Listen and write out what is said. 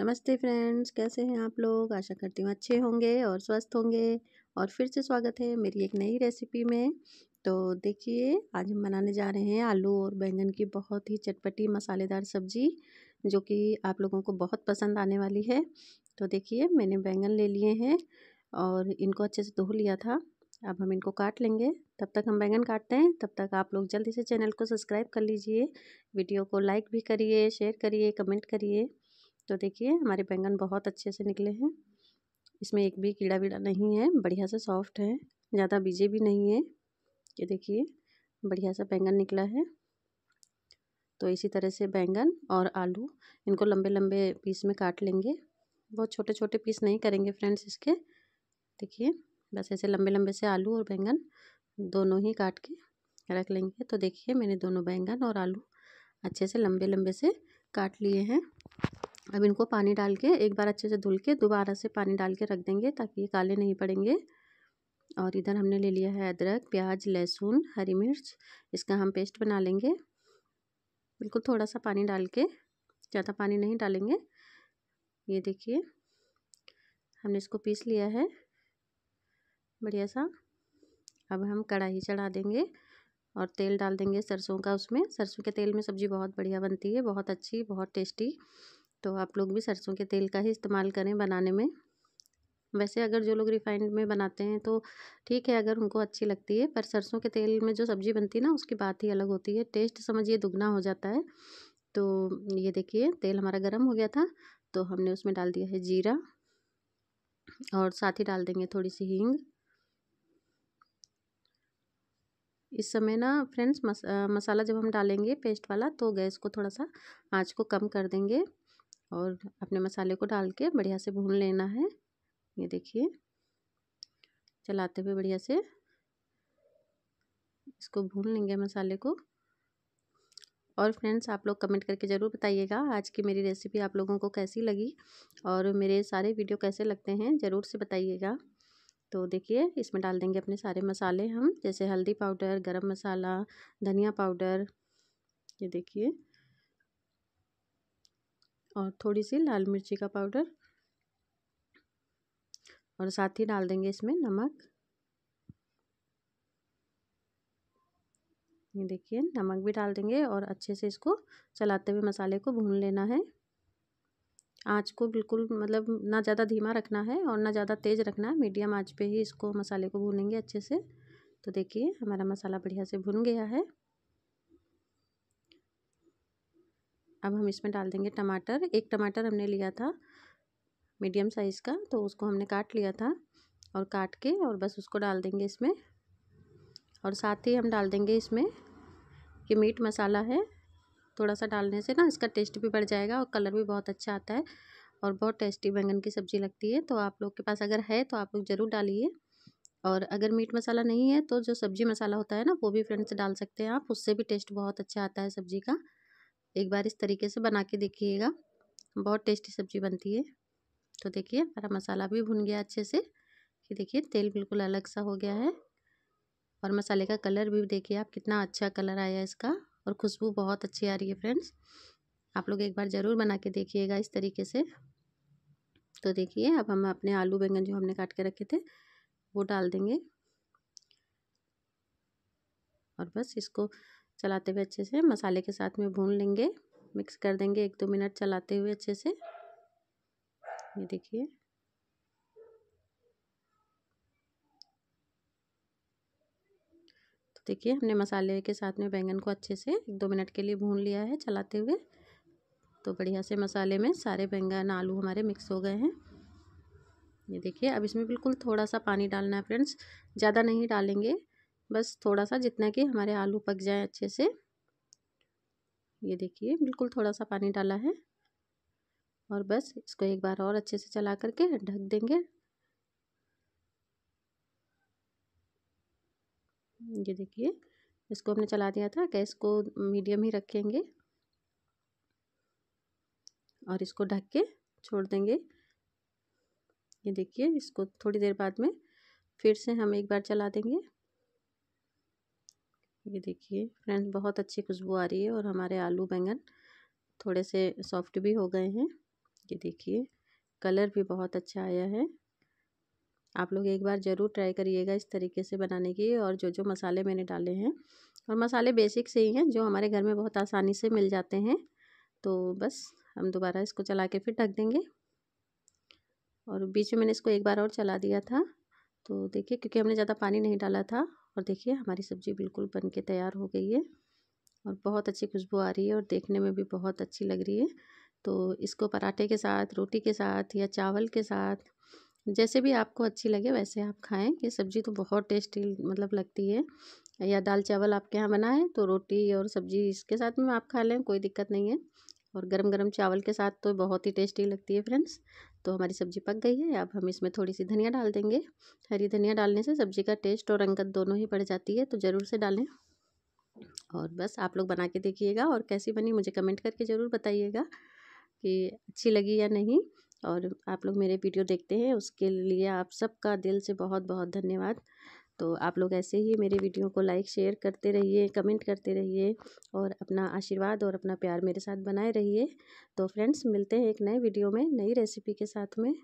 नमस्ते फ्रेंड्स कैसे हैं आप लोग आशा करती हूँ अच्छे होंगे और स्वस्थ होंगे और फिर से स्वागत है मेरी एक नई रेसिपी में तो देखिए आज हम बनाने जा रहे हैं आलू और बैंगन की बहुत ही चटपटी मसालेदार सब्जी जो कि आप लोगों को बहुत पसंद आने वाली है तो देखिए मैंने बैंगन ले लिए हैं और इनको अच्छे से धो लिया था अब हम इनको काट लेंगे तब तक हम बैंगन काटते हैं तब तक आप लोग जल्दी से चैनल को सब्सक्राइब कर लीजिए वीडियो को लाइक भी करिए शेयर करिए कमेंट करिए तो देखिए हमारे बैंगन बहुत अच्छे से निकले हैं इसमें एक भी कीड़ा वीड़ा नहीं है बढ़िया से सॉफ्ट है ज़्यादा बीजे भी नहीं है ये देखिए बढ़िया सा बैंगन निकला है तो इसी तरह से बैंगन और आलू इनको लंबे लंबे पीस में काट लेंगे बहुत छोटे छोटे पीस नहीं करेंगे फ्रेंड्स इसके देखिए बस ऐसे लंबे लंबे से आलू और बैंगन दोनों ही काट के रख लेंगे तो देखिए मैंने दोनों बैंगन और आलू अच्छे से लंबे लंबे से काट लिए हैं अब इनको पानी डाल के एक बार अच्छे से धुल के दोबारा से पानी डाल के रख देंगे ताकि ये काले नहीं पड़ेंगे और इधर हमने ले लिया है अदरक प्याज लहसुन हरी मिर्च इसका हम पेस्ट बना लेंगे बिल्कुल थोड़ा सा पानी डाल के ज़्यादा पानी नहीं डालेंगे ये देखिए हमने इसको पीस लिया है बढ़िया सा अब हम कढ़ाई चढ़ा देंगे और तेल डाल देंगे सरसों का उसमें सरसों के तेल में सब्ज़ी बहुत बढ़िया बनती है बहुत अच्छी बहुत टेस्टी तो आप लोग भी सरसों के तेल का ही इस्तेमाल करें बनाने में वैसे अगर जो लोग रिफाइंड में बनाते हैं तो ठीक है अगर उनको अच्छी लगती है पर सरसों के तेल में जो सब्ज़ी बनती है ना उसकी बात ही अलग होती है टेस्ट समझिए दुगना हो जाता है तो ये देखिए तेल हमारा गर्म हो गया था तो हमने उसमें डाल दिया है जीरा और साथ ही डाल देंगे थोड़ी सी हींग इस समय ना फ्रेंड्स मस, मसाला जब हम डालेंगे पेस्ट वाला तो गैस को थोड़ा सा आँच को कम कर देंगे और अपने मसाले को डाल के बढ़िया से भून लेना है ये देखिए चलाते हुए बढ़िया से इसको भून लेंगे मसाले को और फ्रेंड्स आप लोग कमेंट करके ज़रूर बताइएगा आज की मेरी रेसिपी आप लोगों को कैसी लगी और मेरे सारे वीडियो कैसे लगते हैं ज़रूर से बताइएगा तो देखिए इसमें डाल देंगे अपने सारे मसाले हम जैसे हल्दी पाउडर गरम मसाला धनिया पाउडर ये देखिए और थोड़ी सी लाल मिर्ची का पाउडर और साथ ही डाल देंगे इसमें नमक ये देखिए नमक भी डाल देंगे और अच्छे से इसको चलाते हुए मसाले को भून लेना है आँच को बिल्कुल मतलब ना ज़्यादा धीमा रखना है और ना ज़्यादा तेज़ रखना है मीडियम आँच पे ही इसको मसाले को भूनेंगे अच्छे से तो देखिए हमारा मसाला बढ़िया से भुन गया है अब हम इसमें डाल देंगे टमाटर एक टमाटर हमने लिया था मीडियम साइज़ का तो उसको हमने काट लिया था और काट के और बस उसको डाल देंगे इसमें और साथ ही हम डाल देंगे इसमें ये मीट मसाला है थोड़ा सा डालने से ना इसका टेस्ट भी बढ़ जाएगा और कलर भी बहुत अच्छा आता है और बहुत टेस्टी बैंगन की सब्ज़ी लगती है तो आप लोग के पास अगर है तो आप लोग ज़रूर डालिए और अगर मीट मसाला नहीं है तो जो सब्ज़ी मसाला होता है ना वो भी फ्रेंड्स डाल सकते हैं आप उससे भी टेस्ट बहुत अच्छा आता है सब्ज़ी का एक बार इस तरीके से बना के देखिएगा बहुत टेस्टी सब्जी बनती है तो देखिए हमारा मसाला भी भुन गया अच्छे से कि देखिए तेल बिल्कुल अलग सा हो गया है और मसाले का कलर भी देखिए आप कितना अच्छा कलर आया इसका और खुशबू बहुत अच्छी आ रही है फ्रेंड्स आप लोग एक बार ज़रूर बना के देखिएगा इस तरीके से तो देखिए अब हम अपने आलू बैंगन जो हमने काट के रखे थे वो डाल देंगे और बस इसको चलाते हुए अच्छे से मसाले के साथ में भून लेंगे मिक्स कर देंगे एक दो मिनट चलाते हुए अच्छे से ये देखिए तो देखिए हमने मसाले के साथ में बैंगन को अच्छे से एक दो मिनट के लिए भून लिया है चलाते हुए तो बढ़िया से मसाले में सारे बैंगन आलू हमारे मिक्स हो गए हैं ये देखिए अब इसमें बिल्कुल थोड़ा सा पानी डालना है फ्रेंड्स ज़्यादा नहीं डालेंगे बस थोड़ा सा जितना कि हमारे आलू पक जाए अच्छे से ये देखिए बिल्कुल थोड़ा सा पानी डाला है और बस इसको एक बार और अच्छे से चला करके ढक देंगे ये देखिए इसको हमने चला दिया था गैस को मीडियम ही रखेंगे और इसको ढक के छोड़ देंगे ये देखिए इसको थोड़ी देर बाद में फिर से हम एक बार चला देंगे ये देखिए फ्रेंड बहुत अच्छी खुशबू आ रही है और हमारे आलू बैंगन थोड़े से सॉफ्ट भी हो गए हैं ये देखिए कलर भी बहुत अच्छा आया है आप लोग एक बार ज़रूर ट्राई करिएगा इस तरीके से बनाने की और जो जो मसाले मैंने डाले हैं और मसाले बेसिक से ही हैं जो हमारे घर में बहुत आसानी से मिल जाते हैं तो बस हम दोबारा इसको चला के फिर ढक देंगे और बीच में मैंने इसको एक बार और चला दिया था तो देखिए क्योंकि हमने ज़्यादा पानी नहीं डाला था और देखिए हमारी सब्ज़ी बिल्कुल बन के तैयार हो गई है और बहुत अच्छी खुशबू आ रही है और देखने में भी बहुत अच्छी लग रही है तो इसको पराठे के साथ रोटी के साथ या चावल के साथ जैसे भी आपको अच्छी लगे वैसे आप खाएं ये सब्ज़ी तो बहुत टेस्टी मतलब लगती है या दाल चावल आपके यहाँ बना तो रोटी और सब्ज़ी इसके साथ में आप खा लें कोई दिक्कत नहीं है और गरम गरम चावल के साथ तो बहुत ही टेस्टी लगती है फ्रेंड्स तो हमारी सब्ज़ी पक गई है अब हम इसमें थोड़ी सी धनिया डाल देंगे हरी धनिया डालने से सब्ज़ी का टेस्ट और रंगत दोनों ही बढ़ जाती है तो ज़रूर से डालें और बस आप लोग बना के देखिएगा और कैसी बनी मुझे कमेंट करके ज़रूर बताइएगा कि अच्छी लगी या नहीं और आप लोग मेरे वीडियो देखते हैं उसके लिए आप सबका दिल से बहुत बहुत धन्यवाद तो आप लोग ऐसे ही मेरे वीडियो को लाइक शेयर करते रहिए कमेंट करते रहिए और अपना आशीर्वाद और अपना प्यार मेरे साथ बनाए रहिए तो फ्रेंड्स मिलते हैं एक नए वीडियो में नई रेसिपी के साथ में